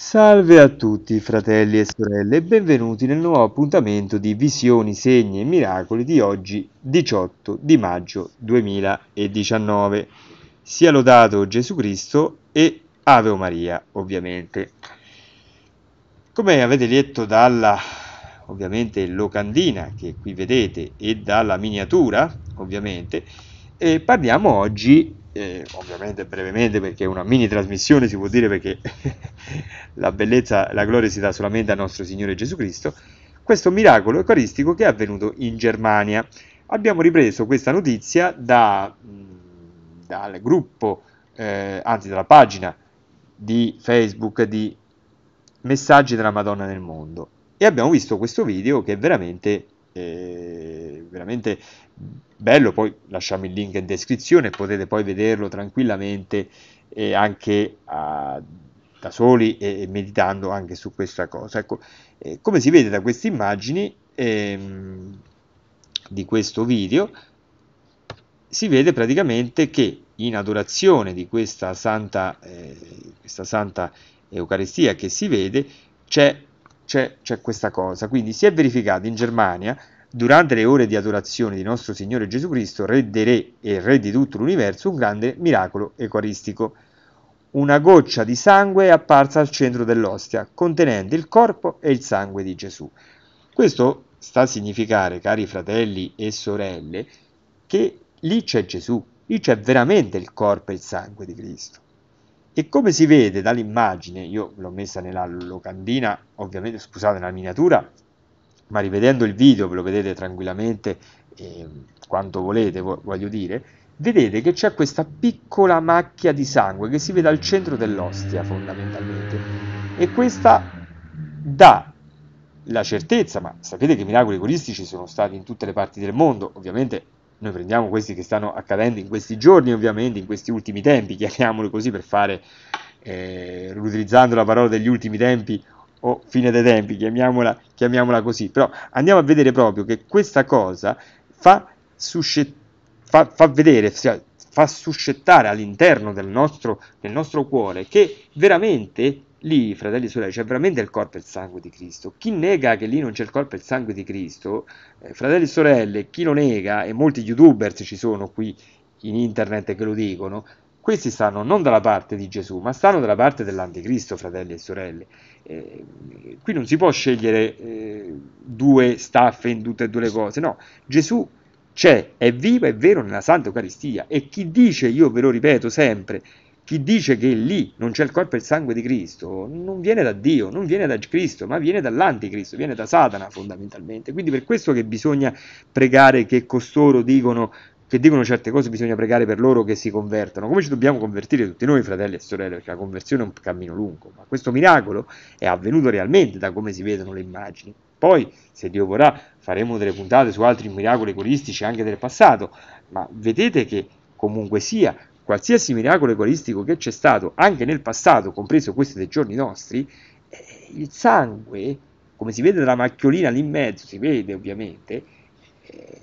Salve a tutti fratelli e sorelle e benvenuti nel nuovo appuntamento di Visioni, Segni e Miracoli di oggi 18 di maggio 2019. Sia lodato Gesù Cristo e Ave Maria ovviamente. Come avete letto dalla ovviamente locandina che qui vedete e dalla miniatura ovviamente, eh, parliamo oggi eh, ovviamente brevemente perché è una mini trasmissione si può dire perché la bellezza, la gloria si dà solamente a nostro Signore Gesù Cristo, questo miracolo eucaristico che è avvenuto in Germania. Abbiamo ripreso questa notizia da, mm, dal gruppo, eh, anzi dalla pagina di Facebook di Messaggi della Madonna nel Mondo e abbiamo visto questo video che è veramente e veramente bello, poi lasciamo il link in descrizione, potete poi vederlo tranquillamente e anche a, ah, da soli e, e, meditando anche su questa cosa. Ecco, eh, come si vede da queste immagini ehm, di questo video, si vede praticamente che in adorazione di questa santa, eh, questa santa Eucaristia che si vede c'è c'è, c'è questa cosa. Quindi si è verificato in Germania, durante le ore di adorazione di nostro Signore Gesù Cristo, Re dei Re e Re di tutto l'universo, un grande miracolo eucaristico. Una goccia di sangue è apparsa al centro dell'ostia, contenente il corpo e il sangue di Gesù. Questo sta a significare, cari fratelli e sorelle, che lì c'è Gesù, lì c'è veramente il corpo e il sangue di Cristo che come si vede dall'immagine, io l'ho messa nella locandina, ovviamente scusate nella miniatura, ma rivedendo il video ve lo vedete tranquillamente eh, quanto volete, voglio dire, vedete che c'è questa piccola macchia di sangue che si vede al centro dell'ostia fondamentalmente e questa dà la certezza, ma sapete che miracoli coristici sono stati in tutte le parti del mondo, ovviamente noi prendiamo questi che stanno accadendo in questi giorni, ovviamente, in questi ultimi tempi, chiamiamolo così per fare, eh, utilizzando la parola degli ultimi tempi o fine dei tempi, chiamiamola, chiamiamola così, però andiamo a vedere proprio che questa cosa fa, suscet- fa, fa vedere, fa suscettare all'interno del nostro, del nostro cuore che veramente lì, fratelli e sorelle, c'è veramente il corpo e il sangue di Cristo. Chi nega che lì non c'è il corpo e il sangue di Cristo, eh, fratelli e sorelle, chi lo nega, e molti youtubers ci sono qui in internet che lo dicono, questi stanno non dalla parte di Gesù, ma stanno dalla parte dell'anticristo, fratelli e sorelle. Eh, qui non si può scegliere eh, due staffe in tutte e due le cose, no, Gesù c'è, è vivo, e vero nella Santa Eucaristia, e chi dice, io ve lo ripeto sempre, chi dice che lì non c'è il corpo e il sangue di Cristo non viene da Dio, non viene da Cristo, ma viene dall'anticristo, viene da Satana fondamentalmente. Quindi per questo che bisogna pregare che costoro dicono che dicono certe cose, bisogna pregare per loro che si convertano. Come ci dobbiamo convertire tutti noi, fratelli e sorelle, perché la conversione è un cammino lungo, ma questo miracolo è avvenuto realmente da come si vedono le immagini. Poi, se Dio vorrà, faremo delle puntate su altri miracoli coristici anche del passato, ma vedete che comunque sia, qualsiasi miracolo eucaristico che c'è stato, anche nel passato, compreso questo dei giorni nostri, eh, il sangue, come si vede dalla macchiolina lì in mezzo, si vede ovviamente, eh,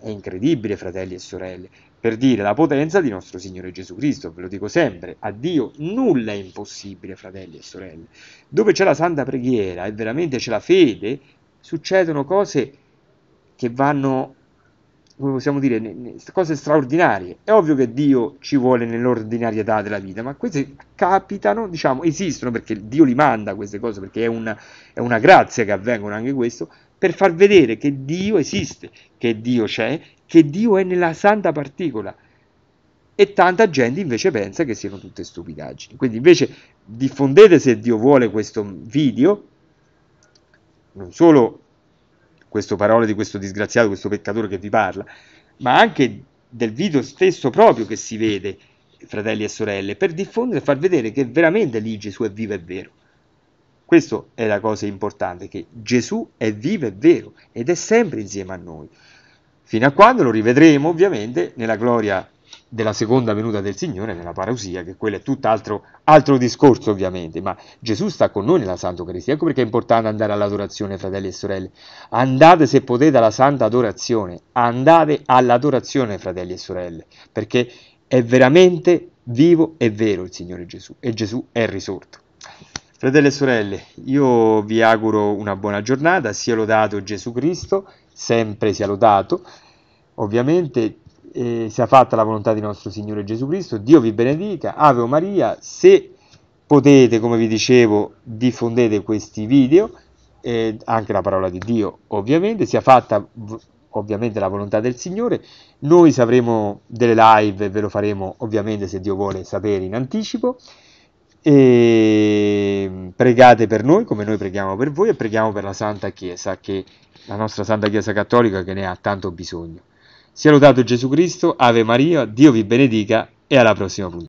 è incredibile, fratelli e sorelle, per dire la potenza di nostro Signore Gesù Cristo, ve lo dico sempre, a Dio nulla è impossibile, fratelli e sorelle. Dove c'è la santa preghiera e veramente c'è la fede, succedono cose che vanno come possiamo dire, cose straordinarie. È ovvio che Dio ci vuole nell'ordinarietà della vita, ma queste capitano, diciamo, esistono perché Dio li manda queste cose, perché è una, è una grazia che avvengono anche questo, per far vedere che Dio esiste, che Dio c'è, che Dio è nella santa particola. E tanta gente invece pensa che siano tutte stupidaggini. Quindi invece diffondete se Dio vuole questo video, non solo queste parole di questo disgraziato, questo peccatore che vi parla, ma anche del video stesso proprio che si vede, fratelli e sorelle, per diffondere e far vedere che veramente lì Gesù è vivo e vero. Questa è la cosa importante, che Gesù è vivo e vero ed è sempre insieme a noi. Fino a quando lo rivedremo ovviamente nella gloria della seconda venuta del Signore nella parousia, che quello è tutt'altro altro discorso ovviamente, ma Gesù sta con noi nella Santa Eucaristia, ecco perché è importante andare all'adorazione, fratelli e sorelle. Andate se potete alla Santa Adorazione, andate all'adorazione, fratelli e sorelle, perché è veramente vivo e vero il Signore Gesù e Gesù è risorto. Fratelli e sorelle, io vi auguro una buona giornata, sia lodato Gesù Cristo, sempre sia lodato. Ovviamente eh, sia fatta la volontà di nostro Signore Gesù Cristo, Dio vi benedica, Ave Maria, se potete, come vi dicevo, diffondete questi video, eh, anche la parola di Dio ovviamente, sia fatta ovviamente la volontà del Signore, noi avremo delle live, ve lo faremo ovviamente se Dio vuole sapere in anticipo, e pregate per noi come noi preghiamo per voi e preghiamo per la Santa Chiesa, che, la nostra Santa Chiesa Cattolica che ne ha tanto bisogno. Sia lodato Gesù Cristo, Ave Maria, Dio vi benedica e alla prossima puntata.